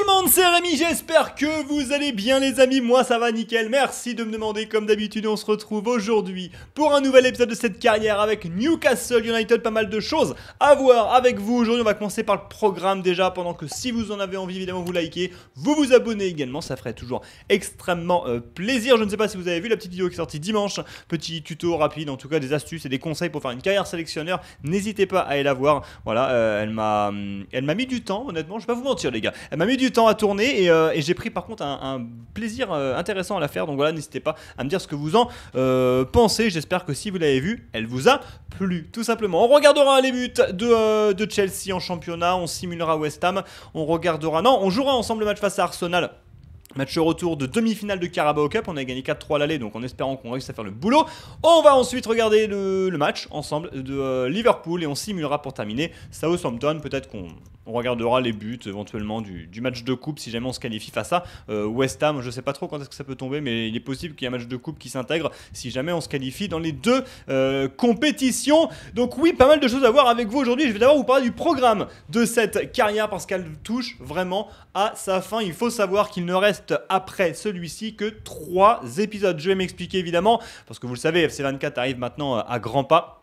Good monde, c'est Rémi, j'espère que vous allez bien les amis, moi ça va nickel, merci de me demander, comme d'habitude on se retrouve aujourd'hui pour un nouvel épisode de cette carrière avec Newcastle United, pas mal de choses à voir avec vous, aujourd'hui on va commencer par le programme déjà, pendant que si vous en avez envie évidemment vous likez, vous vous abonnez également, ça ferait toujours extrêmement euh, plaisir, je ne sais pas si vous avez vu la petite vidéo qui est sortie dimanche, petit tuto rapide, en tout cas des astuces et des conseils pour faire une carrière sélectionneur, n'hésitez pas à aller la voir, voilà, euh, m'a, hum, elle m'a mis du temps honnêtement, je vais pas vous mentir les gars, elle m'a mis du temps tourner euh, et, j'ai pris par contre un, plaisir euh, intéressant à la faire. Donc voilà, n'hésitez pas à me dire ce que vous en euh, pensez. J'espère que si vous l'avez vu, elle vous a plu, tout simplement. On regardera les buts de, de Chelsea en championnat, on simulera West Ham, on regardera... Non, on jouera ensemble le match face à Arsenal. Match retour de demi-finale de Carabao Cup, on a gagné 4-3 à l'aller, donc en espérant qu'on réussisse à faire le boulot. On va ensuite regarder le, match ensemble de Liverpool et on simulera pour terminer Southampton, peut-être qu'on on regardera les buts éventuellement du, match de coupe si jamais on se qualifie face à euh, West Ham. Je ne sais pas trop quand est-ce que ça peut tomber, mais il est possible qu'il y ait un match de coupe qui s'intègre si jamais on se qualifie dans les deux euh, compétitions. Donc oui, pas mal de choses à voir avec vous aujourd'hui. Je vais d'abord vous parler du programme de cette carrière parce qu'elle touche vraiment à sa fin. Il faut savoir qu'il ne reste après celui-ci que trois épisodes. Je vais m'expliquer évidemment parce que vous le savez, FC24 arrive maintenant euh, à grands pas.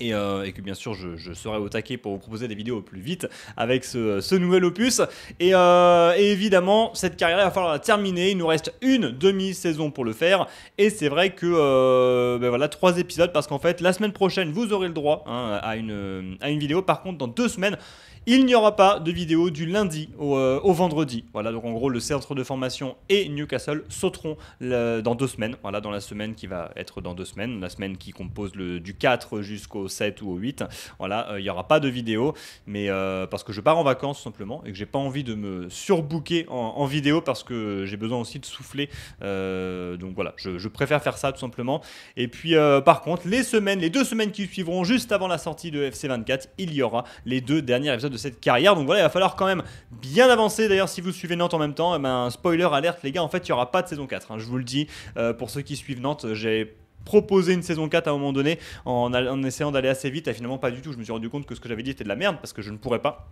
Euh, et, que bien sûr je, serai au taquet pour vous proposer des vidéos au plus vite avec ce, nouvel opus et, euh, évidemment cette carrière va falloir la terminer il nous reste une demi-saison pour le faire et c'est vrai que euh, ben voilà trois épisodes parce qu'en fait la semaine prochaine vous aurez le droit hein, à, une, à une vidéo par contre dans deux semaines il n'y aura pas de vidéo du lundi euh, au, vendredi. Voilà, donc en gros, le centre de formation et Newcastle sauteront dans deux semaines. Voilà, dans la semaine qui va être dans deux semaines, la semaine qui compose du 4 jusqu'au 7 ou au 8. Voilà, euh, il n'y aura pas de vidéo, mais euh, parce que je pars en vacances simplement et que j'ai pas envie de me surbooker en, vidéo parce que j'ai besoin aussi de souffler. donc voilà, je, je, préfère faire ça tout simplement. Et puis par contre, les semaines, les deux semaines qui suivront juste avant la sortie de FC24, il y aura les deux derniers épisodes de cette carrière. Donc voilà, il va falloir quand même bien avancer. D'ailleurs, si vous suivez Nantes en même temps, eh ben, spoiler alerte, les gars, en fait, il n'y aura pas de saison 4. Hein, je vous le dis, euh, pour ceux qui suivent Nantes, j'ai proposé une saison 4 à un moment donné en, en essayant d'aller assez vite et finalement pas du tout. Je me suis rendu compte que ce que j'avais dit était de la merde parce que je ne pourrais pas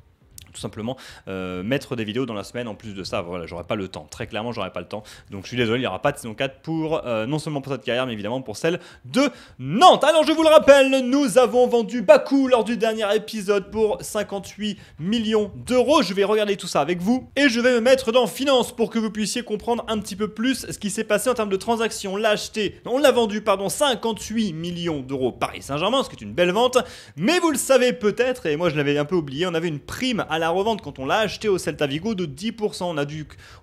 tout simplement euh, mettre des vidéos dans la semaine en plus de ça. Voilà, j'aurais pas le temps. Très clairement, j'aurais pas le temps. Donc je suis désolé, il n'y aura pas de saison 4 pour euh, non seulement pour cette carrière, mais évidemment pour celle de Nantes. Alors je vous le rappelle, nous avons vendu Bakou lors du dernier épisode pour 58 millions d'euros. Je vais regarder tout ça avec vous et je vais me mettre dans finance pour que vous puissiez comprendre un petit peu plus ce qui s'est passé en termes de transactions. On on l'a vendu, pardon, 58 millions d'euros Paris Saint-Germain, ce qui est une belle vente. Mais vous le savez peut-être, et moi je l'avais un peu oublié, on avait une prime à la revente quand on l'a acheté au Celta Vigo de 10%. On a,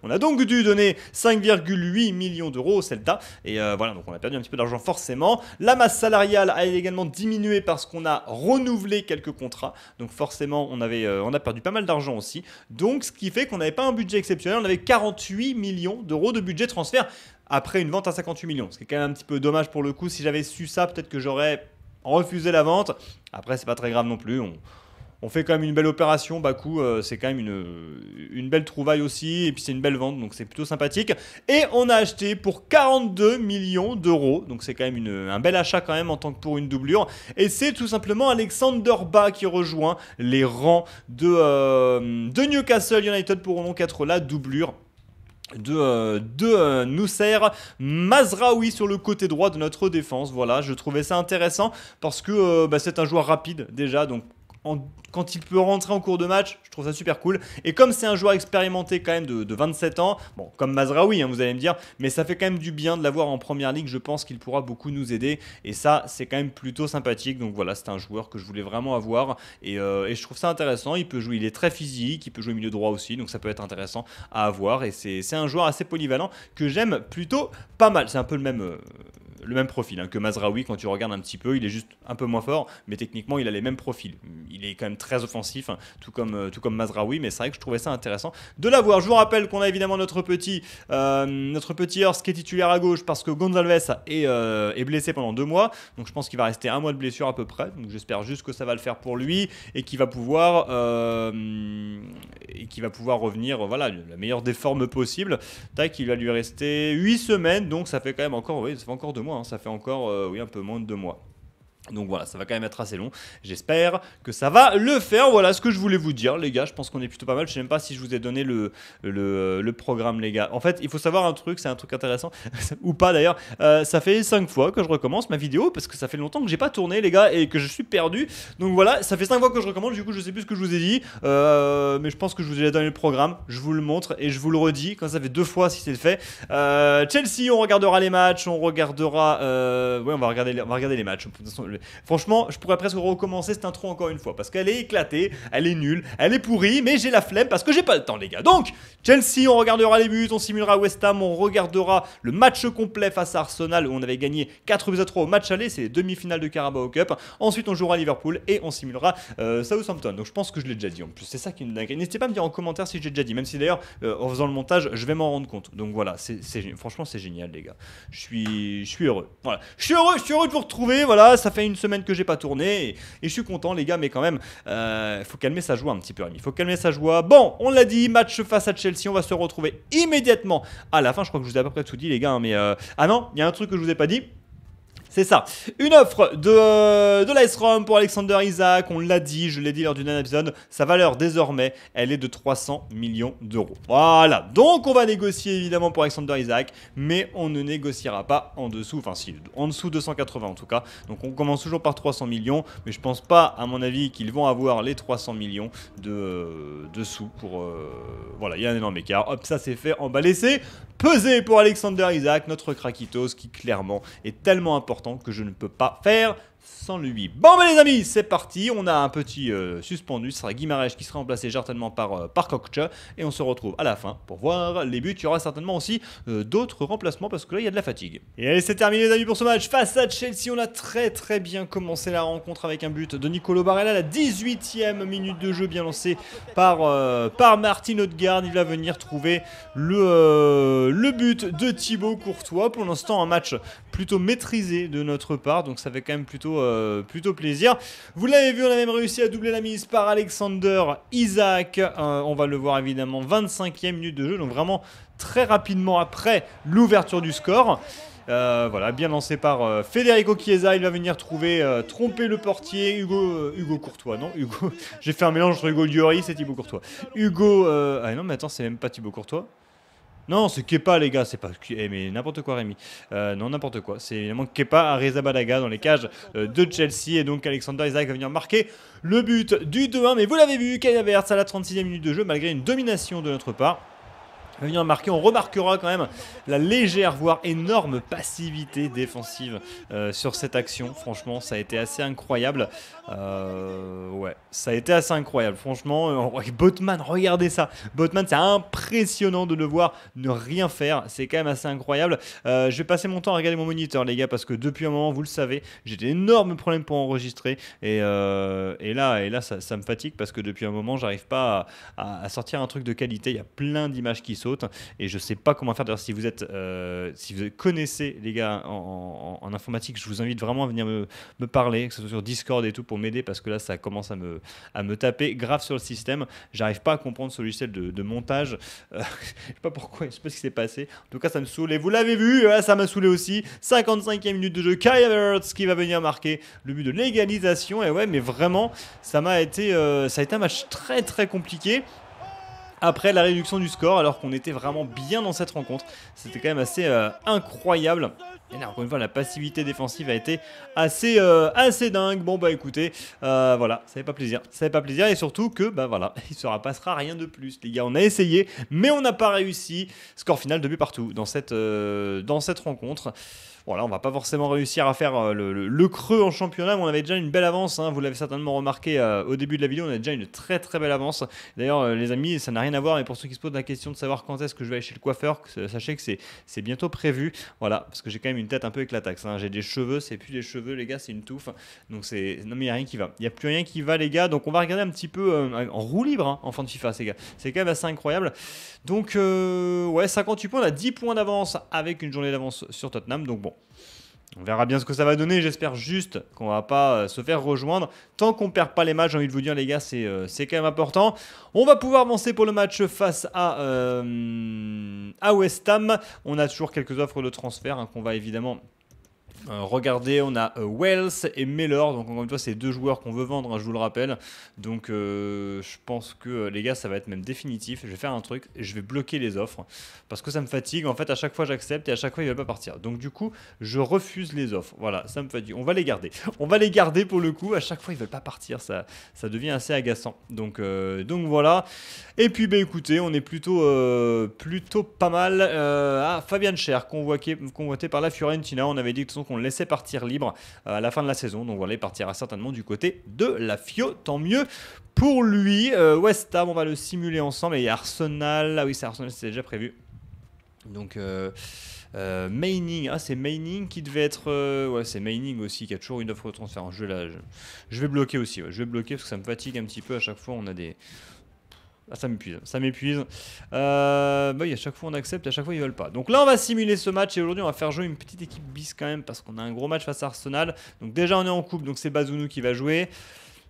on a donc dû donner 5,8 millions d'euros au Celta. Et euh, voilà, donc on a perdu un petit peu d'argent forcément. La masse salariale a également diminué parce qu'on a renouvelé quelques contrats. Donc forcément, on, avait, euh, on a perdu pas mal d'argent aussi. Donc ce qui fait qu'on n'avait pas un budget exceptionnel. On avait 48 millions d'euros de budget transfert après une vente à 58 millions. Ce qui est quand même un petit peu dommage pour le coup. Si j'avais su ça, peut-être que j'aurais refusé la vente. Après, c'est pas très grave non plus. On on fait quand même une belle opération. Baku, euh, c'est quand même une, une, belle trouvaille aussi. Et puis c'est une belle vente, donc c'est plutôt sympathique. Et on a acheté pour 42 millions d'euros. Donc c'est quand même un bel achat quand même en tant que pour une doublure. Et c'est tout simplement Alexander Ba qui rejoint les rangs de, euh, de Newcastle United pour donc être la doublure de, euh, Nousser Mazraoui sur le côté droit de notre défense. Voilà, je trouvais ça intéressant parce que bah, c'est un joueur rapide déjà, donc quand il peut rentrer en cours de match, je trouve ça super cool. Et comme c'est un joueur expérimenté quand même de, 27 ans, bon, comme Mazraoui, hein, vous allez me dire, mais ça fait quand même du bien de l'avoir en première ligue. Je pense qu'il pourra beaucoup nous aider. Et ça, c'est quand même plutôt sympathique. Donc voilà, c'est un joueur que je voulais vraiment avoir. Et, euh, je trouve ça intéressant. Il peut jouer, il est très physique, il peut jouer milieu droit aussi. Donc ça peut être intéressant à avoir. Et c'est un joueur assez polyvalent que j'aime plutôt pas mal. C'est un peu le même, euh, le même profil hein, que Mazraoui. Quand tu regardes un petit peu, il est juste un peu moins fort, mais techniquement, il a les mêmes profils. Il est quand même très offensif, hein, tout comme, euh, comme Mazraoui, mais c'est vrai que je trouvais ça intéressant de l'avoir. Je vous rappelle qu'on a évidemment notre petit, euh, notre petit qui est titulaire à gauche parce que Gonzalves est, euh, est blessé pendant deux mois, donc je pense qu'il va rester un mois de blessure à peu près. Donc j'espère juste que ça va le faire pour lui et qu'il va pouvoir euh, et qu'il va pouvoir revenir, voilà, la meilleure des formes possible. Tac, il va lui rester 8 semaines, donc ça fait quand même encore, oui, ça fait encore deux mois. Hein. Hein, ça fait encore euh, oui, un peu moins de deux mois. Donc voilà, ça va quand même être assez long. J'espère que ça va le faire. Voilà ce que je voulais vous dire, les gars. Je pense qu'on est plutôt pas mal. Je sais même pas si je vous ai donné le, le, programme, les gars. En fait, il faut savoir un truc, c'est un truc intéressant, ou pas d'ailleurs. Euh, ça fait 5 fois que je recommence ma vidéo parce que ça fait longtemps que j'ai pas tourné, les gars, et que je suis perdu. Donc voilà, ça fait 5 fois que je recommence. Du coup, je sais plus ce que je vous ai dit, euh, mais je pense que je vous ai donné le programme. Je vous le montre et je vous le redis. Quand ça fait deux fois, si c'est le fait. Euh, Chelsea, on regardera les matchs, on regardera. ouais, on va regarder, on va regarder les matchs. De Franchement, je pourrais presque recommencer cette intro encore une fois parce qu'elle est éclatée, elle est nulle, elle est pourrie, mais j'ai la flemme parce que j'ai pas le temps, les gars. Donc, Chelsea, on regardera les buts, on simulera West Ham, on regardera le match complet face à Arsenal où on avait gagné 4 buts à 3 au match aller, c'est les demi-finales de Carabao Cup. Ensuite, on jouera Liverpool et on simulera euh, Southampton. Donc, je pense que je l'ai déjà dit en plus, c'est ça qui me dingue. N'hésitez pas à me dire en commentaire si j'ai déjà dit, même si d'ailleurs, euh, en faisant le montage, je vais m'en rendre compte. Donc voilà, c'est, franchement, c'est génial, les gars. Je suis, heureux. Voilà, je suis heureux, je suis heureux de vous retrouver. Voilà, ça fait une semaine que j'ai pas tourné et, je suis content, les gars, mais quand même, euh, faut calmer sa joie un petit peu, Il Faut calmer sa joie. Bon, on l'a dit, match face à Chelsea, on va se retrouver immédiatement à la fin. Je crois que je vous ai à peu près tout dit, les gars, hein, mais euh, ah non, il y a un truc que je vous ai pas dit. C'est ça. Une offre de, euh, l'Ice-ROM pour Alexander Isaac, on l'a dit, je l'ai dit lors du dernier épisode, sa valeur désormais, elle est de 300 millions d'euros. Voilà, donc on va négocier évidemment pour Alexander Isaac, mais on ne négociera pas en dessous, enfin si, en dessous de en tout cas. Donc on commence toujours par 300 millions, mais je pense pas, à mon avis, qu'ils vont avoir les 300 millions de, euh, sous pour... Euh, voilà, il y a un énorme écart. Hop, ça c'est fait, en bas peser pour Alexander Isaac, notre Krakitos, qui clairement est tellement important que je ne peux pas faire sans lui Bon ben les amis, c'est parti, on a un petit euh, suspendu, ce sera Guimarèche qui sera remplacé certainement euh, par, Kokcha, et on se retrouve à la fin pour voir les buts, il y aura certainement aussi euh, d'autres remplacements parce que là il y a de la fatigue. Et allez c'est terminé les amis pour ce match, face à Chelsea, on a très très bien commencé la rencontre avec un but de Nicolo Barella, la 18 e minute de jeu bien lancée par, par Martin Odegaard, il va venir trouver le, le but de Thibaut Courtois, pour l'instant un match plutôt maîtrisé de notre part, donc ça fait quand même plutôt euh, plutôt, plaisir. Vous l'avez vu, on a même réussi à doubler la mise par Alexander Isaac. Euh, on va le voir évidemment 25e minute de jeu, donc vraiment très rapidement après l'ouverture du score. Euh, voilà, bien lancé par Federico Chiesa. Il va venir trouver, tromper le portier, Hugo, Hugo Courtois. Non, Hugo. J'ai fait un mélange entre Hugo Lloris et Thibaut Courtois. Hugo. ah non, mais attends, c'est même pas Thibaut Courtois. Non, c'est Kepa, les gars, c'est pas. Eh, mais n'importe quoi, Rémi. Euh, non, n'importe quoi. C'est évidemment Kepa Badaga dans les cages euh, de Chelsea. Et donc, Alexander Isaac va venir marquer le but du 2-1. Mais vous l'avez vu, Kaya à la 36e minute de jeu, malgré une domination de notre part. On remarquera quand même la légère, voire énorme passivité défensive euh, sur cette action. Franchement, ça a été assez incroyable. Euh, ouais, ça a été assez incroyable. Franchement, euh, Botman, regardez ça. Botman, c'est impressionnant de le voir ne rien faire. C'est quand même assez incroyable. je vais passer mon temps à regarder mon moniteur, les gars, parce que depuis un moment, vous le savez, j'ai d'énormes problèmes pour enregistrer. Et, là, et là ça, me fatigue parce que depuis un moment, j'arrive pas à, à sortir un truc de qualité. Il y a plein d'images qui sont et je sais pas comment faire. D'ailleurs, si vous êtes, euh, si vous connaissez les gars en, informatique, je vous invite vraiment à venir me, parler, que ce soit sur Discord et tout, pour m'aider parce que là, ça commence à me, à me taper grave sur le système. J'arrive pas à comprendre ce logiciel de, montage. Euh, je sais pas pourquoi, je sais pas ce qui s'est passé. En tout cas, ça me saoule. Et vous l'avez vu, euh, ça m'a saoulé aussi. 55e minute de jeu, Kai Havertz qui va venir marquer le but de l'égalisation. Et ouais, mais vraiment, ça m'a été, ça a été un match très très compliqué après la réduction du score, alors qu'on était vraiment bien dans cette rencontre. C'était quand même assez euh, incroyable. Et encore une fois, la passivité défensive a été assez, euh, assez dingue. Bon, bah écoutez, euh, voilà, ça fait pas plaisir. Ça pas plaisir. Et surtout que, bah voilà, il se rappassera rien de plus, les gars. On a essayé, mais on n'a pas réussi. Score final de but partout dans cette, dans cette rencontre. Voilà, on va pas forcément réussir à faire euh, le, creux en championnat, mais on avait déjà une belle avance. Hein. vous l'avez certainement remarqué euh, au début de la vidéo, on a déjà une très très belle avance. D'ailleurs, euh, les amis, ça n'a rien à voir, mais pour ceux qui se posent la question de savoir quand est-ce que je vais aller chez le coiffeur, sachez que c'est bientôt prévu. Voilà, parce que j'ai quand même une tête un peu éclataxe. Hein. J'ai des cheveux, c'est plus des cheveux, les gars, c'est une touffe. Donc, c'est. Non, mais il n'y a rien qui va. Il n'y a plus rien qui va, les gars. Donc, on va regarder un petit peu en roue libre, hein, en fin de FIFA, ces gars. C'est quand même assez incroyable. Donc, ouais, 58 points, on a 10 points d'avance avec une journée d'avance sur Tottenham. Donc, bon, on verra bien ce que ça va donner. J'espère juste qu'on va pas euh, se faire rejoindre. Tant qu'on perd pas les matchs, j'ai envie de vous dire, les gars, c'est euh, quand même important. On va pouvoir avancer pour le match face à, euh, à West Ham. On a toujours quelques offres de transfert hein, qu'on va évidemment euh, regardez, on a euh, Wells et Mellor. Donc, encore une fois, c'est deux joueurs qu'on veut vendre, hein, je vous le rappelle. Donc, euh, je pense que les gars, ça va être même définitif. Je vais faire un truc, je vais bloquer les offres parce que ça me fatigue. En fait, à chaque fois, j'accepte et à chaque fois, ils veulent pas partir. Donc, du coup, je refuse les offres. Voilà, ça me fatigue. On va les garder. On va les garder pour le coup. À chaque fois, ils veulent pas partir. Ça, ça devient assez agaçant. Donc, donc voilà. Et puis, bah, écoutez, on est plutôt, plutôt pas mal. ah, Fabian Cher, convoqué, convoité par la Fiorentina. On avait dit que son on le laissait partir libre euh, à la fin de la saison. Donc voilà, il partira certainement du côté de la FIO. Tant mieux pour lui. Euh, West Ham, on va le simuler ensemble. Et Arsenal, ah oui, c'est Arsenal, c'était déjà prévu. Donc. Euh, Maining, ah c'est Maining qui devait être, ouais c'est Maining aussi qui a toujours une offre de transfert. Je, là, je, vais bloquer aussi, je vais bloquer parce que ça me fatigue un petit peu à chaque fois. On a des, ah, ça m'épuise, ça m'épuise. Euh, bah oui, à chaque fois on accepte, à chaque fois ils veulent pas. Donc là on va simuler ce match et aujourd'hui on va faire jouer une petite équipe bis quand même parce qu'on a un gros match face à Arsenal. Donc déjà on est en coupe, donc c'est Bazounou qui va jouer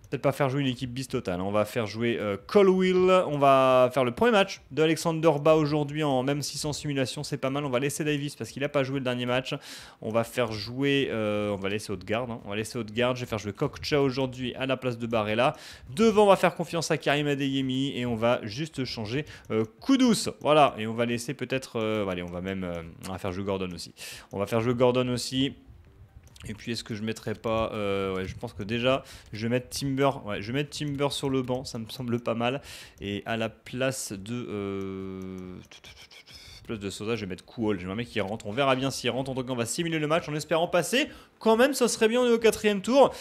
peut-être pas faire jouer une équipe bis totale. Hein. On va faire jouer euh, Colwill. On va faire le premier match de Alexander Ba aujourd'hui, en même 600 simulation. C'est pas mal. On va laisser Davis parce qu'il n'a pas joué le dernier match. On va faire jouer. Euh, on va laisser Haute-Garde. Hein. On va laisser Haute-Garde. Je vais faire jouer Kokcha aujourd'hui à la place de Barella. Devant, on va faire confiance à Karim Adeyemi et on va juste changer euh, Voilà. Et on va laisser peut-être. Euh, allez, on va même. on va faire jouer Gordon aussi. On va faire jouer Gordon aussi. Et puis est-ce que je mettrais pas euh, ouais, Je pense que déjà je vais mettre Timber. Ouais, je vais mettre Timber sur le banc, ça me semble pas mal. Et à la place de euh, place de Sosa, je vais mettre Cool. mec qui rentre. On verra bien s'il rentre. En tout cas, on va simuler le match en espérant passer. Quand même, ça serait bien on est au quatrième tour.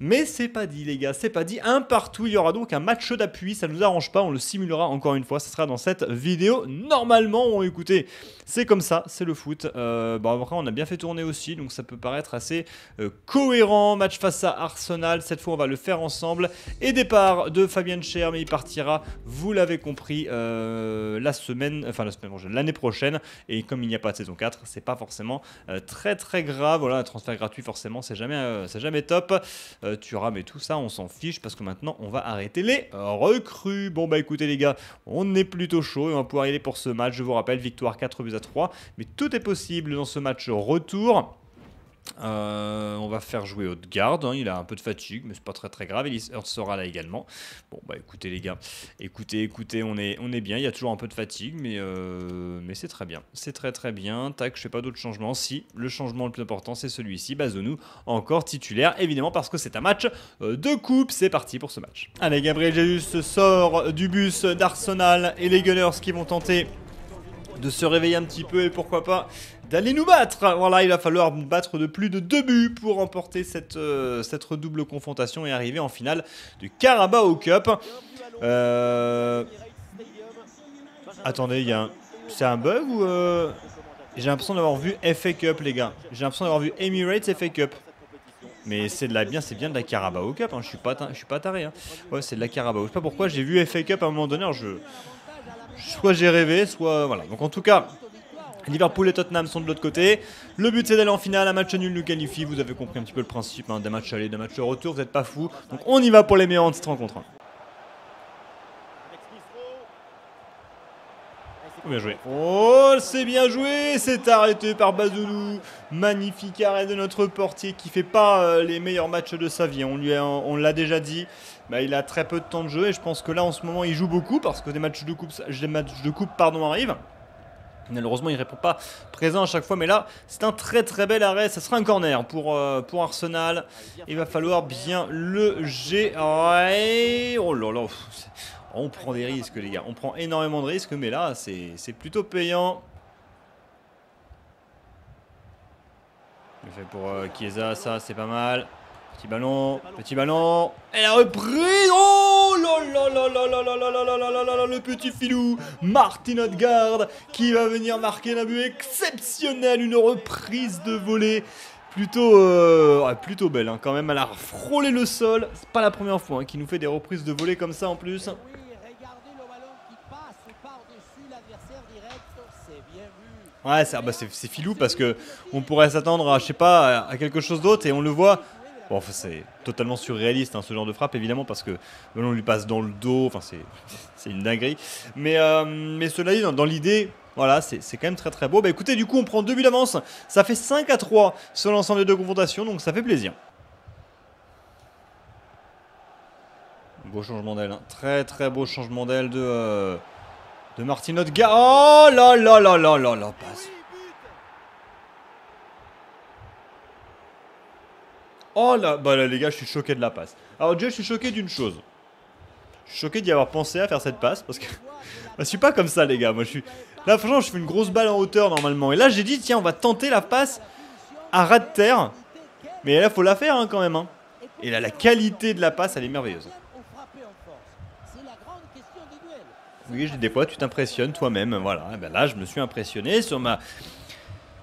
Mais c'est pas dit, les gars, c'est pas dit. Un partout, il y aura donc un match d'appui. Ça nous arrange pas, on le simulera encore une fois. Ce sera dans cette vidéo. Normalement, on écoutez, c'est comme ça, c'est le foot. Euh, bon, après, on a bien fait tourner aussi, donc ça peut paraître assez euh, cohérent. Match face à Arsenal, cette fois, on va le faire ensemble. Et départ de Fabien Cher, mais il partira, vous l'avez compris, euh, la semaine, enfin la semaine prochaine, l'année prochaine. Et comme il n'y a pas de saison 4, c'est pas forcément très très grave. Voilà, un transfert gratuit, forcément, c'est jamais, c'est jamais top. Euh, tu Thuram et tout ça, on s'en fiche parce que maintenant on va arrêter les recrues. Bon bah écoutez les gars, on est plutôt chaud et on va pouvoir y aller pour ce match. Je vous rappelle, victoire 4 buts à 3, mais tout est possible dans ce match retour. Euh, on va faire jouer haute garde. Hein. Il a un peu de fatigue, mais c'est pas très très grave. Il sera là également. Bon bah écoutez les gars, écoutez, écoutez, on est, on est bien. Il y a toujours un peu de fatigue, mais, euh, mais c'est très bien. C'est très très bien. Tac, je sais pas d'autres changements. Si le changement le plus important, c'est celui-ci. Bazonou encore titulaire, évidemment parce que c'est un match euh, de coupe. C'est parti pour ce match. Allez, Gabriel Jesus sort du bus d'Arsenal et les Gunners qui vont tenter de se réveiller un petit peu et pourquoi pas d'aller nous battre. Voilà, il va falloir battre de plus de deux buts pour remporter cette, euh, cette redouble confrontation et arriver en finale du Carabao Cup. Euh, attendez, il y a un... C'est un bug ou... Euh, j'ai l'impression d'avoir vu FA Cup, les gars. J'ai l'impression d'avoir vu Emirates FA Cup. Mais c'est de la bien, c'est bien de la Carabao Cup. Hein. Je suis pas, je suis pas taré. Hein. Ouais, c'est de la Carabao. Je sais pas pourquoi j'ai vu FA Cup à un moment donné. je, soit j'ai rêvé, soit voilà. Donc en tout cas, Liverpool et Tottenham sont de l'autre côté. Le but c'est d'aller en finale, un match nul nous qualifie. Vous avez compris un petit peu le principe hein. des matchs match aller, matchs de retour, vous n'êtes pas fou. Donc on y va pour les meilleurs en cette rencontre. Bien joué. Oh, c'est bien joué. C'est arrêté par Bazoulou. Magnifique arrêt de notre portier qui fait pas euh, les meilleurs matchs de sa vie. On lui on l'a déjà dit. Bah, il a très peu de temps de jeu et je pense que là en ce moment il joue beaucoup parce que des matchs de coupe, des matchs de coupe pardon arrivent. Malheureusement, il ne répond pas présent à chaque fois, mais là, c'est un très très bel arrêt. Ça sera un corner pour, euh, pour Arsenal. Il va falloir bien le g. Oh là là, on prend des risques, les gars. On prend énormément de risques, mais là, c'est plutôt payant. Le fait pour euh, Chiesa, ça, c'est pas mal. Petit ballon, petit ballon. Elle a repris Oh là là là là là là là le petit filou Martin Odegaard qui va venir marquer un but exceptionnel, une reprise de volée plutôt, plutôt belle quand même. Elle a frôlé le sol. C'est pas la première fois hein, qu'il nous fait des reprises de volée comme ça en plus. Ouais, c'est bah filou parce que on pourrait s'attendre à, je sais pas, à quelque chose d'autre et on le voit Bon, c'est totalement surréaliste hein, ce genre de frappe, évidemment, parce que on lui passe dans le dos. Enfin, c'est une dinguerie. Euh, mais, cela dit, dans, l'idée, voilà, c'est quand même très très beau. Bah écoutez, du coup, on prend deux buts d'avance. Ça fait 5 à 3 sur l'ensemble des deux confrontations, donc ça fait plaisir. Beau changement d'aile, hein. très très beau changement d'aile de, euh, de Martin Odegaard. Oh là là là là là là, passe. Oh là, bah les gars, je suis choqué de la passe. Alors déjà, je suis choqué d'une chose. Je suis choqué d'y avoir pensé à faire cette passe parce que bah, je suis pas comme ça, les gars. Moi, là, franchement, je fais une grosse balle en hauteur normalement. Et là, j'ai dit, tiens, on va tenter la passe à ras de terre. Mais là, faut la faire hein, quand même. Hein. Et là, la qualité de la passe, elle est merveilleuse. Oui, des fois, tu t'impressionnes toi-même. Voilà. Ben là, je me suis impressionné sur ma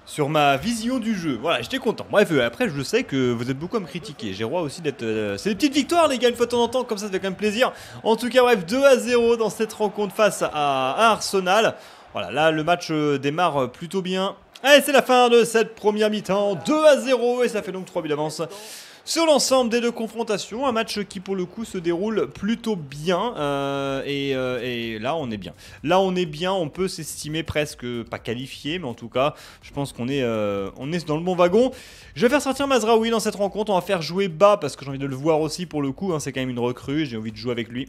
sur ma vision du jeu. Voilà, j'étais content. Bref, euh, après, je sais que vous êtes beaucoup à me critiquer. J'ai droit aussi d'être. Euh, c'est des petites victoires, les gars, une fois de temps en temps, comme ça, ça fait quand même plaisir. En tout cas, bref, 2 à 0 dans cette rencontre face à Arsenal. Voilà, là, le match euh, démarre plutôt bien. Allez, c'est la fin de cette première mi-temps. 2 à 0, et ça fait donc 3 buts d'avance. Sur l'ensemble des deux confrontations, un match qui pour le coup se déroule plutôt bien. Euh, euh, et, là, on est bien. Là, on est bien. On peut s'estimer presque pas qualifié, mais en tout cas, je pense qu'on est, euh, est dans le bon wagon. Je vais faire sortir Mazraoui dans cette rencontre. On va faire jouer bas parce que j'ai envie de le voir aussi pour le coup. Hein, c'est quand même une recrue. J'ai envie de jouer avec lui.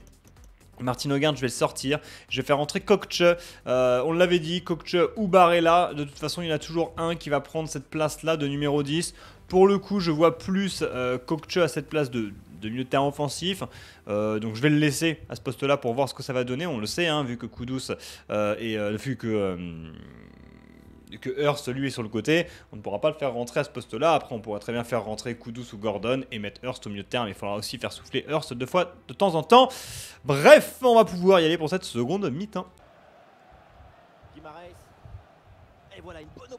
Martin Hogan, je vais le sortir. Je vais faire rentrer Kokche. on l'avait dit, Kokche ou Barella. De toute façon, il y a toujours un qui va prendre cette place-là de numéro 10. Pour le coup, je vois plus euh, à cette place de, milieu de terrain offensif. Euh, donc je vais le laisser à ce poste-là pour voir ce que ça va donner. On le sait, hein, vu que Kudus euh, et le euh, vu que que Hurst lui est sur le côté, on ne pourra pas le faire rentrer à ce poste-là. Après, on pourra très bien faire rentrer Kudus ou Gordon et mettre Hurst au milieu de terrain, il faudra aussi faire souffler Hurst deux fois de temps en temps. Bref, on va pouvoir y aller pour cette seconde mi-temps. Et voilà une bonne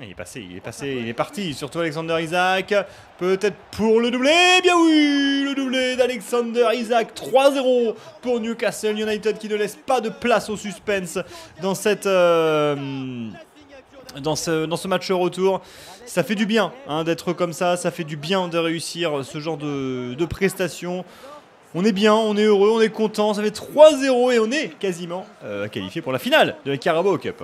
il est passé, il est passé, il est parti. Surtout Alexander Isaac. Peut-être pour le doublé. Eh bien oui, le doublé d'Alexander Isaac. 3-0 pour Newcastle United qui ne laisse pas de place au suspense dans cette. Euh, dans ce, dans ce match retour. Ça fait du bien hein, d'être comme ça, ça fait du bien de réussir ce genre de, prestations. On est bien, on est heureux, on est content, ça fait 3-0 et on est quasiment euh, qualifié pour la finale de la Carabao Cup.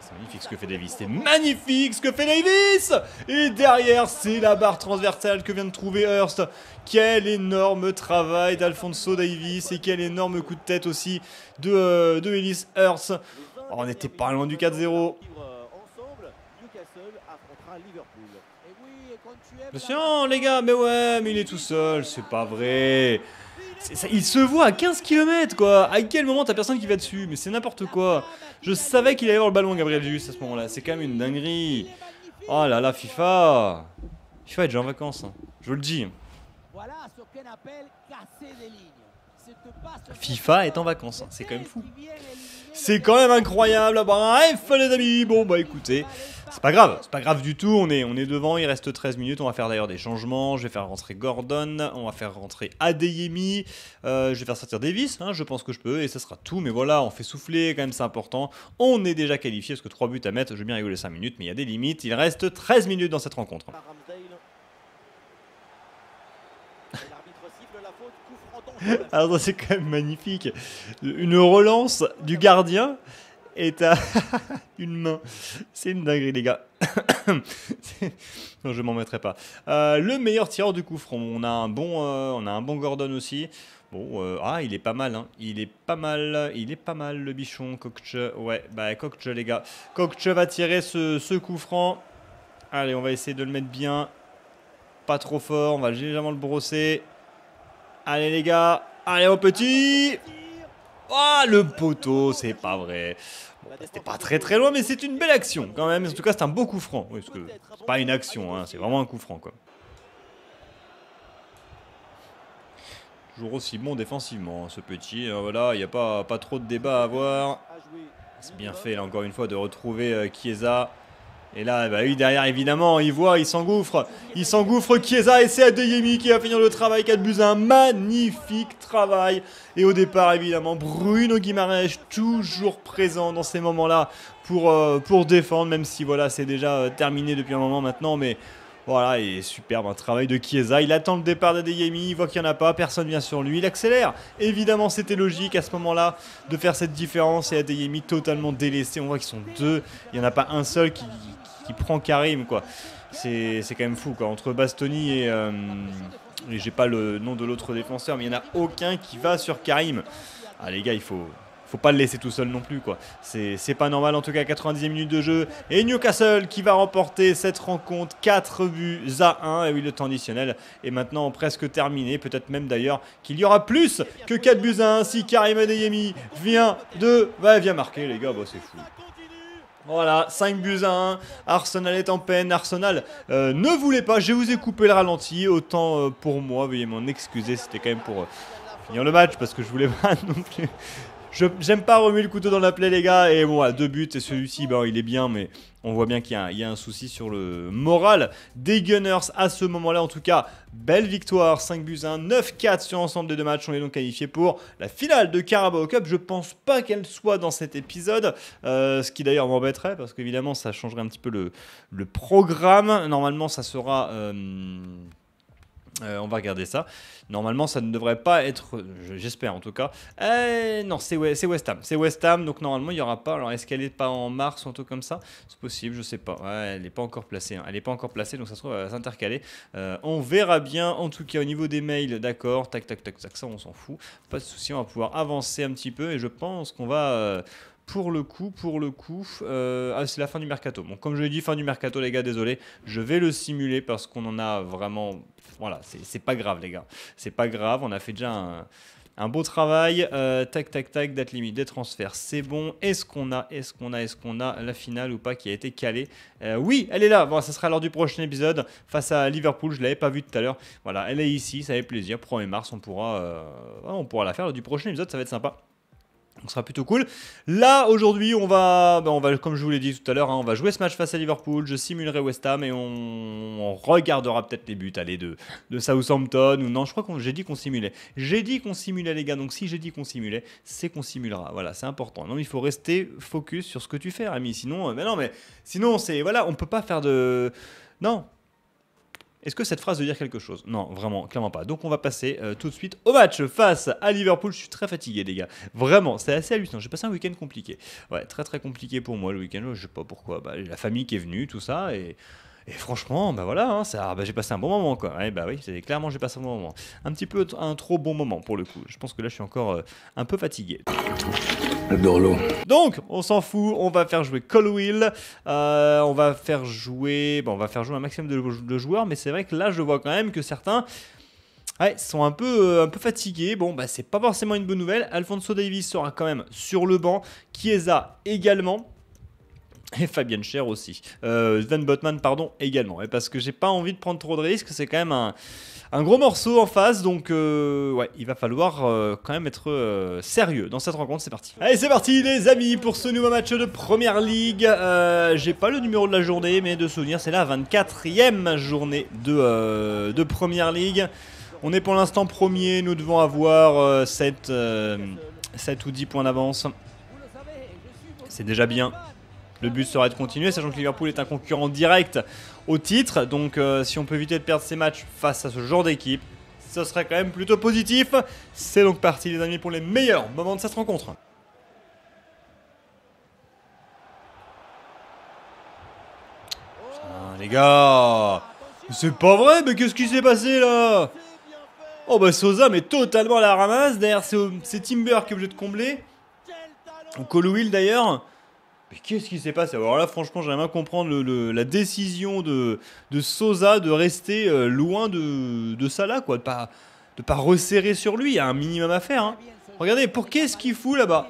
C'est magnifique ce que fait Davis, c'est magnifique ce que fait Davis Et derrière, c'est la barre transversale que vient de trouver Hurst. Quel énorme travail d'Alfonso Davis et quel énorme coup de tête aussi de, euh, de Ellis Hurst. Oh, on n'était pas loin du 4-0. Euh, Attention les gars, mais ouais, mais il est tout seul, c'est pas vrai il se voit à 15 km quoi À quel moment t'as personne qui va dessus Mais c'est n'importe quoi Je savais qu'il allait avoir le ballon Gabriel Jesus à ce moment-là, c'est quand même une dinguerie Oh là là FIFA FIFA est déjà en vacances, hein. je vous le dis. FIFA est en vacances, hein. c'est quand même fou. C'est quand même incroyable, ah, bref bah, les amis Bon bah écoutez... C'est pas grave, c'est pas grave du tout. On est, on est devant, il reste 13 minutes. On va faire d'ailleurs des changements. Je vais faire rentrer Gordon, on va faire rentrer Adeyemi, euh, je vais faire sortir Davis, hein. je pense que je peux, et ça sera tout. Mais voilà, on fait souffler, quand même, c'est important. On est déjà qualifié parce que 3 buts à mettre, je vais bien rigoler 5 minutes, mais il y a des limites. Il reste 13 minutes dans cette rencontre. Alors c'est quand même magnifique. Une relance du gardien et t'as une main. C'est une dinguerie, les gars. non, je m'en mettrai pas. Euh, le meilleur tireur du coup franc. On a un bon, euh, on a un bon Gordon aussi. Bon, euh, ah, il est pas mal, hein. Il est pas mal, il est pas mal le bichon, Kokche. Ouais, bah Kokche, les gars. Kokche va tirer ce, ce coup franc. Allez, on va essayer de le mettre bien. Pas trop fort, on va légèrement le brosser. Allez, les gars. Allez, au petit. Ah, oh, le poteau, c'est pas vrai. Bah, c'était pas très très loin, mais c'est une belle action quand même. En tout cas, c'est un beau coup franc. c'est pas une action, hein, c'est vraiment un coup franc. Quoi. Toujours aussi bon défensivement, hein, ce petit. Euh, voilà, il n'y a pas, pas trop de débat à avoir. C'est bien fait, là, encore une fois, de retrouver euh, Chiesa. Et là, bah, lui derrière, évidemment, il voit, il s'engouffre. Il s'engouffre. Chiesa et c'est Adeyemi qui va finir le travail. 4 buts un Magnifique travail. Et au départ, évidemment, Bruno Guimaraes toujours présent dans ces moments-là pour, euh, pour défendre, même si voilà, c'est déjà euh, terminé depuis un moment maintenant. Mais voilà, et superbe, un travail de Chiesa. Il attend le départ d'Adeyemi, il voit qu'il n'y en a pas, personne vient sur lui, il accélère. Évidemment, c'était logique à ce moment-là de faire cette différence et Adeyemi totalement délaissé. On voit qu'ils sont deux, il n'y en a pas un seul qui, prend Karim, quoi. C'est quand même fou, quoi. Entre Bastoni et. Euh, et j'ai pas le nom de l'autre défenseur, mais il n'y en a aucun qui va sur Karim. Ah les gars, il faut, faut pas le laisser tout seul non plus. quoi. C'est pas normal en tout cas 90 minutes de jeu. Et Newcastle qui va remporter cette rencontre 4 buts à 1. Et oui, le temps additionnel est maintenant presque terminé. Peut-être même d'ailleurs qu'il y aura plus que 4 buts à 1 si Karim Adeyemi vient de... Bah, vient marquer les gars, bah, c'est fou. Voilà, 5 buts à 1. Arsenal est en peine. Arsenal euh, ne voulait pas. Je vous ai coupé le ralenti. Autant euh, pour moi, veuillez m'en excuser. C'était quand même pour euh, finir le match parce que je voulais pas non plus j'aime pas remuer le couteau dans la plaie, les gars. Et bon, deux buts, et celui-ci, ben, il est bien, mais on voit bien qu'il y, a un souci sur le moral des Gunners à ce moment-là. En tout cas, belle victoire, 5 buts 1, 9-4 sur l'ensemble des deux matchs. On est donc qualifié pour la finale de Carabao Cup. Je pense pas qu'elle soit dans cet épisode, euh, ce qui d'ailleurs m'embêterait, parce qu'évidemment, ça changerait un petit peu le, le programme. Normalement, ça sera... Euh, euh, on va regarder ça. Normalement, ça ne devrait pas être, j'espère en tout cas. Euh, non, c'est West Ham. C'est West Ham, donc normalement, il n'y aura pas. Alors, est-ce qu'elle n'est pas en mars ou un truc comme ça C'est possible, je ne sais pas. Ouais, elle n'est pas encore placée. Hein. Elle n'est pas encore placée, donc ça se trouve, elle va s'intercaler. Euh, on verra bien. En tout cas, au niveau des mails, d'accord. Tac, tac, tac, tac. Ça, on s'en fout. Pas de souci, on va pouvoir avancer un petit peu. Et je pense qu'on va pour le coup, pour le coup, ah, c'est la fin du mercato. Bon, comme je l'ai dit, fin du mercato, les gars, désolé, je vais le simuler parce qu'on en a vraiment voilà, c'est pas grave, les gars. C'est pas grave. On a fait déjà un, beau travail. Euh, tac, tac, tac. Date limite des transferts, c'est bon. Est-ce qu'on a, est-ce qu'on a, est-ce qu'on a la finale ou pas qui a été calée euh, Oui, elle est là. Bon, ça sera lors du prochain épisode face à Liverpool. Je l'avais pas vu tout à l'heure. Voilà, elle est ici. Ça fait plaisir. 1er mars, on pourra, euh, on pourra la faire lors du prochain épisode. Ça va être sympa. Donc ce sera plutôt cool. Là, aujourd'hui, on va, ben, on va, comme je vous l'ai dit tout à l'heure, hein, on va jouer ce match face à Liverpool. Je simulerai West Ham et on, regardera peut-être les buts allez, de, de Southampton ou non. Je crois que j'ai dit qu'on simulait. J'ai dit qu'on simulait, les gars. Donc si j'ai dit qu'on simulait, c'est qu'on simulera. Voilà, c'est important. Non, il faut rester focus sur ce que tu fais, ami. Sinon, euh, mais non, mais sinon, c'est voilà, on peut pas faire de. Non, est-ce que cette phrase veut dire quelque chose Non, vraiment, clairement pas. Donc on va passer euh, tout de suite au match face à Liverpool. Je suis très fatigué, les gars. Vraiment, c'est assez hallucinant. J'ai passé un week-end compliqué. Ouais, très très compliqué pour moi le week-end. Je sais pas pourquoi. Bah, la famille qui est venue, tout ça, et et franchement, bah voilà, hein, ça, bah, j'ai passé un bon moment quoi. Eh bah oui, clairement j'ai passé un bon moment. Un petit peu un trop bon moment pour le coup. Je pense que là je suis encore euh, un peu fatigué. Donc, on s'en fout, on va faire jouer Call euh, on va faire jouer, bon, on va faire jouer un maximum de, joueurs, mais c'est vrai que là je vois quand même que certains sont un peu, euh, un peu fatigués. Bon, bah, c'est pas forcément une bonne nouvelle. Alfonso Davis sera quand même sur le banc. Chiesa également. Et Fabienne Cher aussi. Euh, Sven Botman, pardon, également. Et parce que j'ai pas envie de prendre trop de risques, c'est quand même un, gros morceau en face. Donc, euh, ouais, il va falloir euh, quand même être sérieux dans cette rencontre. C'est parti. Allez, c'est parti, les amis, pour ce nouveau match de première ligue. j'ai pas le numéro de la journée, mais de souvenir, c'est la 24e journée de, de première ligue. On est pour l'instant premier. Nous devons avoir 7, 7 ou 10 points d'avance. C'est déjà bien. Le but serait de continuer, sachant que Liverpool est un concurrent direct au titre. Donc euh, si on peut éviter de perdre ces matchs face à ce genre d'équipe, ça serait quand même plutôt positif. C'est donc parti les amis pour les meilleurs moments de cette rencontre. Ah, les gars C'est pas vrai, mais qu'est-ce qui s'est passé là Oh bah Sosa mais totalement à la ramasse. D'ailleurs c'est Timber qui est obligé de combler. call d'ailleurs. Mais qu'est-ce qui s'est passé Alors là, franchement, j'aimerais bien comprendre la décision de, de Sosa de rester euh, loin de, de Salah, quoi, de pas de pas resserrer sur lui. Il y a un minimum à faire. Hein. Regardez, pour qu'est-ce qu'il fout là-bas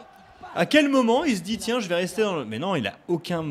À quel moment il se dit tiens, je vais rester dans le. Mais non, il a aucun.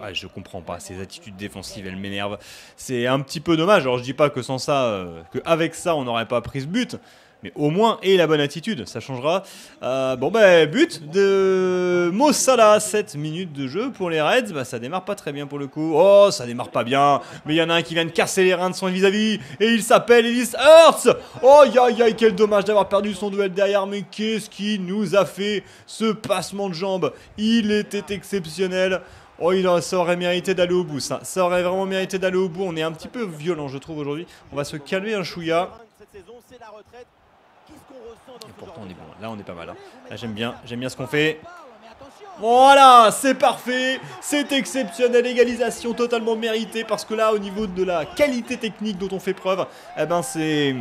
Ah, je comprends pas. Ses attitudes défensives, elles m'énervent. C'est un petit peu dommage. Alors je dis pas que sans ça, euh, qu'avec ça, on n'aurait pas pris ce but mais au moins et la bonne attitude, ça changera. Euh, bon ben bah, but de Mossala, 7 minutes de jeu pour les Reds, bah ça démarre pas très bien pour le coup. Oh ça démarre pas bien, mais il y en a un qui vient de casser les reins de son vis-à-vis et il s'appelle Ellis Hurts. Oh ya ya quel dommage d'avoir perdu son duel derrière, mais qu'est-ce qui nous a fait ce passement de jambes Il était exceptionnel. Oh, il a, ça aurait mérité d'aller au bout, ça. Ça aurait vraiment mérité d'aller au bout. On est un petit peu violent, je trouve, aujourd'hui. On va se calmer un chouïa. Cette saison, c'est la retraite. Et pourtant on est bon. Là on est pas mal. Hein. Là j'aime bien, j'aime bien ce qu'on fait. Hein, voilà, c'est parfait, c'est exceptionnel, égalisation totalement méritée parce que là au niveau de la qualité technique dont on fait preuve, eh ben c'est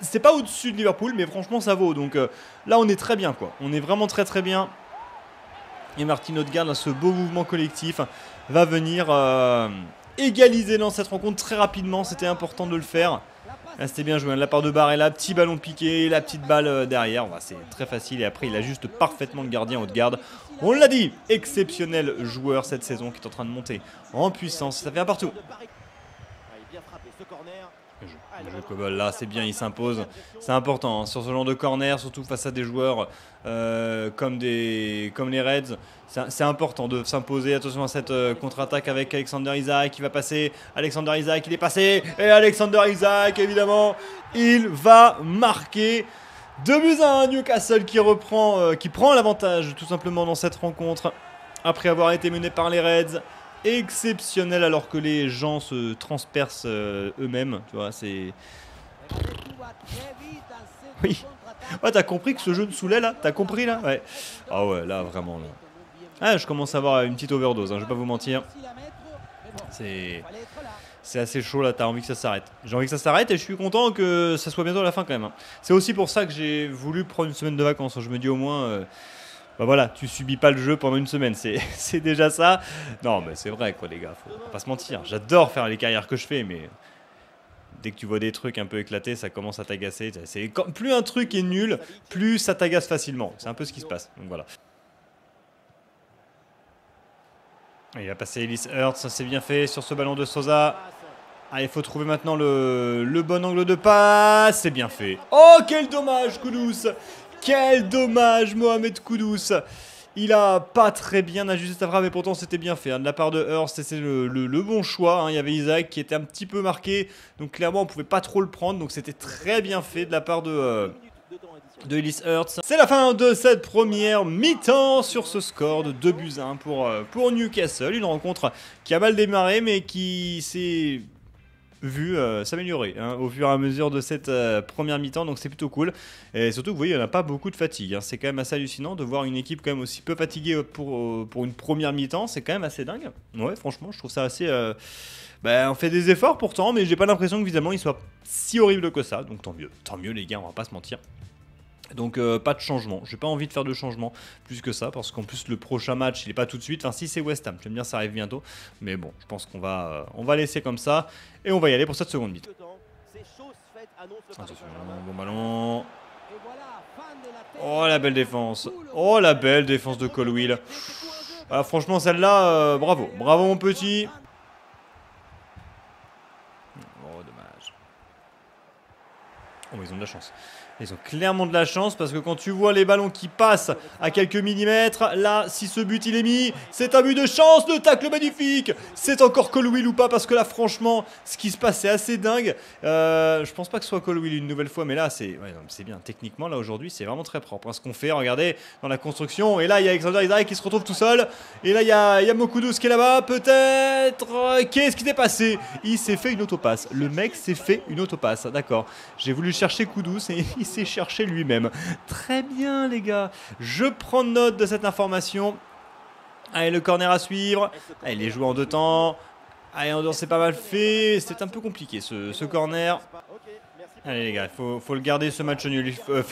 c'est pas au-dessus de Liverpool mais franchement ça vaut. Donc euh, là on est très bien quoi. On est vraiment très très bien. Et Martin Odegaard ce beau mouvement collectif va venir euh, égaliser dans cette rencontre très rapidement, c'était important de le faire. Ah, c'était bien joué. Hein. La part de là, petit ballon piqué, la petite balle euh, derrière. va, c'est très facile. Et après, il ajuste parfaitement le gardien haut de garde. On l'a dit, exceptionnel joueur cette saison qui est en train de monter en puissance. Ça fait un partout. corner. Ah, là, c'est bien, il s'impose. C'est important hein. sur ce genre de corner, surtout face à des joueurs euh, comme, des, comme les Reds. C'est important de s'imposer. Attention à cette euh, contre-attaque avec Alexander Isaac qui va passer. Alexander Isaac, il est passé. Et Alexander Isaac, évidemment, il va marquer. 2 buts à Newcastle qui reprend, euh, qui prend l'avantage tout simplement dans cette rencontre après avoir été mené par les Reds exceptionnel alors que les gens se transpercent euh, eux-mêmes. Tu vois, c'est. Oui. Ouais, t'as compris que ce jeu de saoulait là T'as compris là Ouais. Ah ouais, là vraiment là. Ah, je commence à avoir une petite overdose, hein, je vais pas vous mentir. C'est. C'est assez chaud là, t'as envie que ça s'arrête. J'ai envie que ça s'arrête et je suis content que ça soit bientôt la fin quand même. Hein. C'est aussi pour ça que j'ai voulu prendre une semaine de vacances. Hein. Je me dis au moins. Euh, bah voilà, tu subis pas le jeu pendant une semaine, c'est déjà ça. Non, mais c'est vrai, quoi, les gars, faut, pas se mentir. J'adore faire les carrières que je fais, mais dès que tu vois des trucs un peu éclatés, ça commence à t'agacer. plus un truc est nul, plus ça t'agace facilement. C'est un peu ce qui se passe. Donc voilà. Il va passer Ellis Hurts, c'est bien fait sur ce ballon de Sosa. Ah, il faut trouver maintenant le, le bon angle de passe. C'est bien fait. Oh, quel dommage, Koudous quel dommage, Mohamed Koudous il a pas très bien ajusté sa frappe et pourtant c'était bien fait. Hein. De la part de Hurst, c'était le, le, bon choix. Hein. Il y avait Isaac qui était un petit peu marqué, donc clairement on pouvait pas trop le prendre. Donc c'était très bien fait de la part de, euh, de Ellis Hurst. C'est la fin de cette première mi-temps sur ce score de 2 buts 1 pour, euh, pour Newcastle. Une rencontre qui a mal démarré mais qui s'est vu euh, s'améliorer hein, au fur et à mesure de cette euh, première mi-temps, donc c'est plutôt cool. Et surtout, vous voyez, il n'y en a pas beaucoup de fatigue. Hein. C'est quand même assez hallucinant de voir une équipe quand même aussi peu fatiguée euh, pour, pour une première mi-temps, c'est quand même assez dingue. Ouais, franchement, je trouve ça assez... Ben, on fait des efforts pourtant, mais j'ai pas l'impression que visiblement il soit si horrible que ça, donc tant mieux, tant mieux les gars, on va pas se mentir. Donc euh, pas de changement. J'ai pas envie de faire de changement plus que ça parce qu'en plus le prochain match il est pas tout de suite. Enfin si c'est West Ham, j'aime bien ça arrive bientôt. Mais bon, je pense qu'on va, euh, on va laisser comme ça et on va y aller pour cette seconde bite. Attention, bon ballon. Oh la belle défense. Oh la belle défense de Colwill. Ah, franchement celle-là, euh, bravo, bravo mon petit. Oh dommage. Oh ils ont de la chance. Ils ont clairement de la chance parce que quand tu vois les ballons qui passent à quelques millimètres, là, si ce but il est mis, c'est un but de chance, le tacle magnifique. C'est encore Colwill ou pas parce que là, franchement, ce qui se passe, c'est assez dingue. Euh, je pense pas que ce soit Colwill une nouvelle fois, mais là, c'est bien. Techniquement, là, aujourd'hui, c'est vraiment très propre. Hein, ce qu'on fait, regardez, dans la construction. Et là, il y a Alexander Isaac qui se retrouve tout seul. Et là, il y a, y qui est là-bas. Peut-être. Euh, qu'est-ce qui s'est passé Il s'est fait une autopasse. Le mec s'est fait une autopasse. D'accord. J'ai voulu chercher Kudus et chercher lui-même. Très bien, les gars. Je prends note de cette information. Allez, le corner à suivre. Allez, il est en deux temps. Allez, en c'est pas mal fait. C'était un peu compliqué, ce, corner. Allez, les gars, faut, le garder, ce match nul. Euh,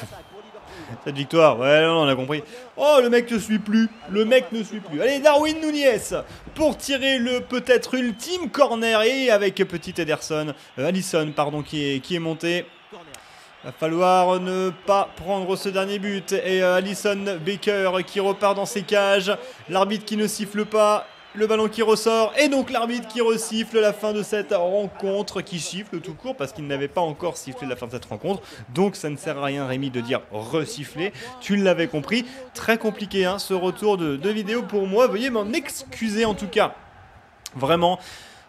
cette victoire. Ouais, on a compris. Oh, le mec ne suit plus. Le mec ne suit plus. Allez, Darwin Nunez pour tirer le peut-être ultime corner. Et avec petit Ederson, euh, Allison, pardon, qui qui est monté. Va falloir ne pas prendre ce dernier but. Et euh, Allison Baker qui repart dans ses cages. L'arbitre qui ne siffle pas. Le ballon qui ressort et donc l'arbitre qui resiffle la fin de cette rencontre, qui siffle tout court parce qu'il n'avait pas encore sifflé la fin de cette rencontre. Donc ça ne sert à rien Rémi de dire resiffler, tu l'avais compris. Très compliqué hein, ce retour de, de vidéo pour moi, veuillez m'en excuser en tout cas. Vraiment,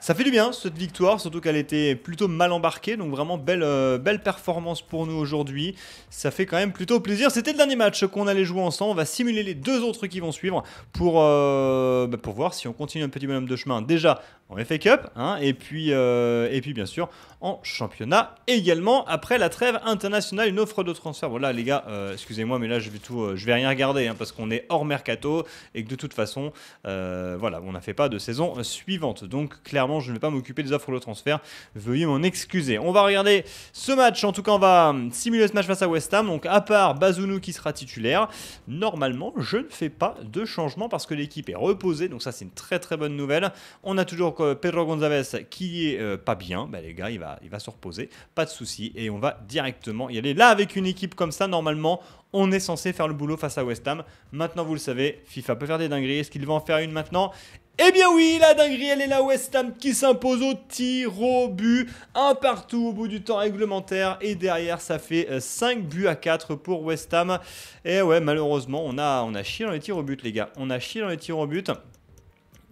ça fait du bien cette victoire, surtout qu'elle était plutôt mal embarquée, donc vraiment belle, euh, belle performance pour nous aujourd'hui. Ça fait quand même plutôt plaisir. C'était le dernier match qu'on allait jouer ensemble. On va simuler les deux autres qui vont suivre pour, euh, bah, pour voir si on continue un petit bonhomme de chemin. Déjà en FA Cup, hein, et, puis, euh, et puis bien sûr en championnat également. Après la trêve internationale, une offre de transfert. Voilà les gars, euh, excusez-moi, mais là je vais, tout, euh, je vais rien regarder hein, parce qu'on est hors mercato et que de toute façon, voilà, on n'a fait pas de saison suivante. Donc clairement, je ne vais pas m'occuper des offres de transfert. Veuillez m'en excuser. On va regarder ce match. En tout cas, on va simuler ce match face à West Ham. Donc à part Bazounou qui sera titulaire, normalement, je ne fais pas de changement parce que l'équipe est reposée. Donc ça, c'est une très très bonne nouvelle. On a toujours euh, Pedro González qui est euh, pas bien, bah, les gars, il va, il va se reposer, pas de souci, et on va directement y aller. Là, avec une équipe comme ça, normalement, on est censé faire le boulot face à West Ham. Maintenant, vous le savez, FIFA peut faire des dingueries. Est-ce qu'il va en faire une maintenant eh bien oui, la dinguerie, elle est là, West Ham qui s'impose au tir au but, un partout au bout du temps réglementaire, et derrière ça fait 5 euh, buts à 4 pour West Ham. Et ouais, malheureusement, on a, on a chié dans les tirs au but, les gars, on a chié dans les tirs au but.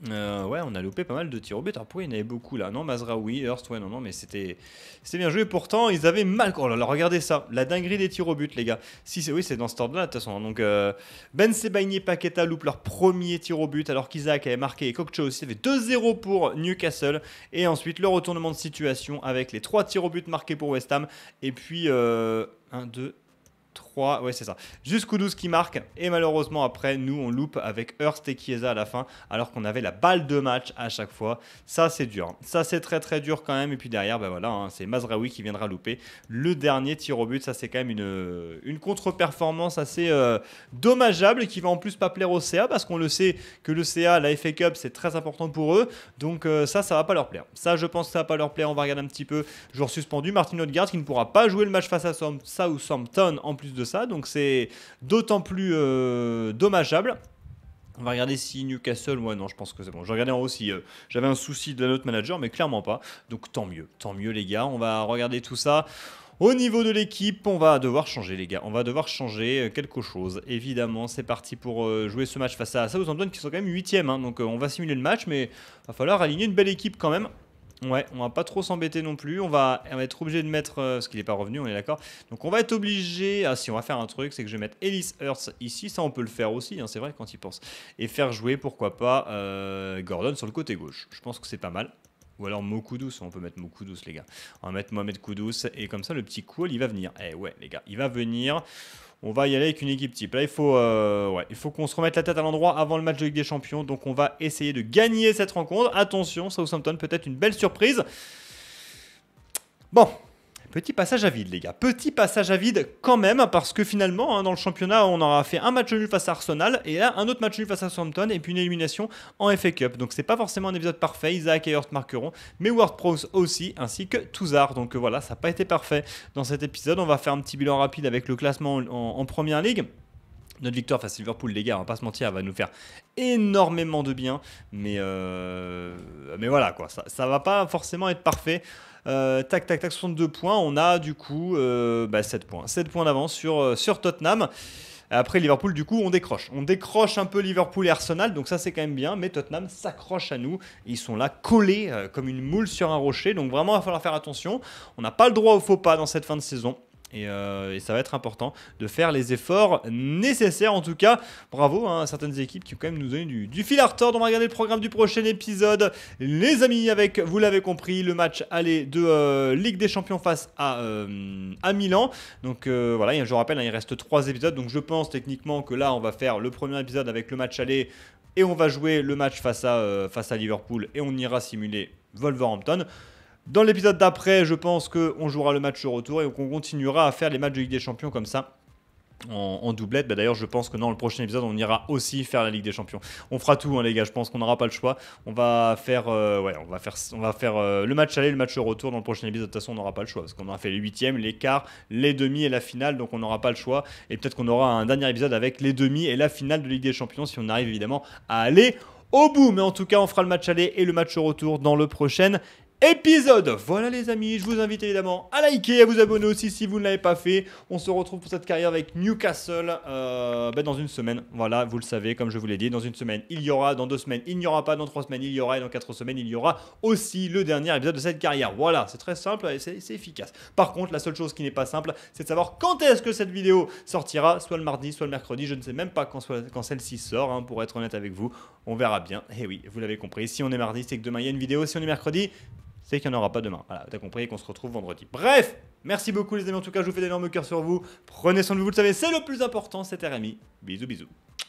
Euh, ouais, on a loupé pas mal de tirs au but. Alors pourquoi il y en avait beaucoup là Non, Mazraoui, Hurst, ouais, non, non, mais c'était bien joué. Pourtant, ils avaient mal. Oh là regardez ça, la dinguerie des tirs au but, les gars. Si c'est oui, c'est dans ce ordre-là, de toute façon. Donc, euh, Ben Sebagny et Paqueta loupent leur premier tir au but, alors qu'Isaac avait marqué et Kokcho aussi avait 2-0 pour Newcastle. Et ensuite, le retournement de situation avec les trois tirs au but marqués pour West Ham. Et puis, 1, 2, 3 oui ouais c'est ça. jusqu'au 12 qui marque, et malheureusement après, nous on loupe avec Hurst et Chiesa à la fin, alors qu'on avait la balle de match à chaque fois. Ça c'est dur, ça c'est très très dur quand même, et puis derrière, ben voilà, hein, c'est Mazraoui qui viendra louper le dernier tir au but, ça c'est quand même une, euh, une contre-performance assez euh, dommageable, qui va en plus pas plaire au CA, parce qu'on le sait que le CA, la FA Cup, c'est très important pour eux, donc euh, ça, ça va pas leur plaire. Ça, je pense que ça va pas leur plaire, on va regarder un petit peu, jour suspendu, Martin Odegaard qui ne pourra pas jouer le match face à Southampton, en plus de donc c'est d'autant plus euh, dommageable. On va regarder si Newcastle, ouais non je pense que c'est bon. Je regardais en haut si euh, j'avais un souci de la note manager, mais clairement pas. Donc tant mieux, tant mieux les gars, on va regarder tout ça. Au niveau de l'équipe, on va devoir changer les gars, on va devoir changer euh, quelque chose. Évidemment, c'est parti pour jouer ce match face à ça. vous en donne qui sont quand même 8 hein. donc on va simuler le match, mais va falloir aligner une belle équipe quand même. Ouais, on va pas trop s'embêter non plus. On va, être obligé de mettre. Euh, parce qu'il n'est pas revenu, on est d'accord. Donc on va être obligé. Ah si, on va faire un truc, c'est que je vais mettre Ellis Hurst ici. Ça, on peut le faire aussi, hein, c'est vrai quand il pense. Et faire jouer, pourquoi pas, euh, Gordon sur le côté gauche. Je pense que c'est pas mal. Ou alors Mokudous, on peut mettre douce, les gars. On va mettre Mohamed Kudous. Et comme ça, le petit cool, il va venir. Eh ouais, les gars, il va venir on va y aller avec une équipe type. Là, il faut, euh, il faut qu'on se remette la tête à l'endroit avant le match de Ligue des Champions. Donc, on va essayer de gagner cette rencontre. Attention, Southampton peut être une belle surprise. Bon, Petit passage à vide, les gars. Petit passage à vide quand même, parce que finalement, hein, dans le championnat, on aura fait un match nul face à Arsenal, et là, un autre match nul face à Southampton, et puis une élimination en FA Cup. Donc, c'est pas forcément un épisode parfait. Isaac et Hurt marqueront, mais Ward Prowse aussi, ainsi que Touzard. Donc, euh, voilà, ça n'a pas été parfait dans cet épisode. On va faire un petit bilan rapide avec le classement en, première ligue. Notre victoire face à Liverpool, les gars, on va pas se mentir, elle va nous faire énormément de bien. Mais, euh, mais voilà, quoi. Ça, ça va pas forcément être parfait. Euh, tac, tac, tac, 62 points. On a du coup 7 euh, bah, points. 7 points d'avance sur, euh, sur Tottenham. Après Liverpool, du coup, on décroche. On décroche un peu Liverpool et Arsenal, donc ça c'est quand même bien. Mais Tottenham s'accroche à nous. Ils sont là collés euh, comme une moule sur un rocher. Donc vraiment, il va falloir faire attention. On n'a pas le droit au faux pas dans cette fin de saison. Euh, et, ça va être important de faire les efforts nécessaires. En tout cas, bravo hein, à certaines équipes qui ont quand même nous donné du, fil à retordre. On va regarder le programme du prochain épisode. Les amis, avec, vous l'avez compris, le match aller de euh, Ligue des Champions face à, euh, à Milan. Donc voilà, je vous rappelle, hein, il reste 3 épisodes. Donc je pense techniquement que là, on va faire le premier épisode avec le match aller. Et on va jouer le match face à, face à Liverpool. Et on ira simuler Wolverhampton. Dans l'épisode d'après, je pense qu'on jouera le match retour et qu'on continuera à faire les matchs de Ligue des Champions comme ça. En, doublette. Bah, d'ailleurs, je pense que dans le prochain épisode, on ira aussi faire la Ligue des Champions. On fera tout, hein, les gars. Je pense qu'on n'aura pas le choix. On va faire, euh, ouais, on va faire, on va faire euh, le match aller, le match retour dans le prochain épisode. De toute façon, on n'aura pas le choix parce qu'on aura fait les huitièmes, les quarts, les demi et la finale. Donc, on n'aura pas le choix. Et peut-être qu'on aura un dernier épisode avec les demi et la finale de Ligue des Champions si on arrive évidemment à aller au bout. Mais en tout cas, on fera le match aller et le match retour dans le prochain épisode. Voilà les amis, je vous invite évidemment à liker, à vous abonner aussi si vous ne l'avez pas fait. On se retrouve pour cette carrière avec Newcastle euh, ben, dans une semaine. Voilà, vous le savez, comme je vous l'ai dit, dans une semaine il y aura, dans deux semaines il n'y aura pas, dans trois semaines il y aura et dans quatre semaines il y aura aussi le dernier épisode de cette carrière. Voilà, c'est très simple et c'est efficace. Par contre, la seule chose qui n'est pas simple, c'est de savoir quand est-ce que cette vidéo sortira, soit le mardi, soit le mercredi. Je ne sais même pas quand, celle-ci sort, hein, pour être honnête avec vous. On verra bien. Et eh oui, vous l'avez compris. Si on est mardi, c'est que demain il y a une vidéo. Si on est mercredi, c'est qu'il n'y en aura pas demain. Voilà, t'as compris qu'on se retrouve vendredi. Bref, merci beaucoup les amis, en tout cas je vous fais d'énormes cœurs sur vous. Prenez soin de vous, vous le savez, c'est le plus important, c'était Rémi. Bisous bisous.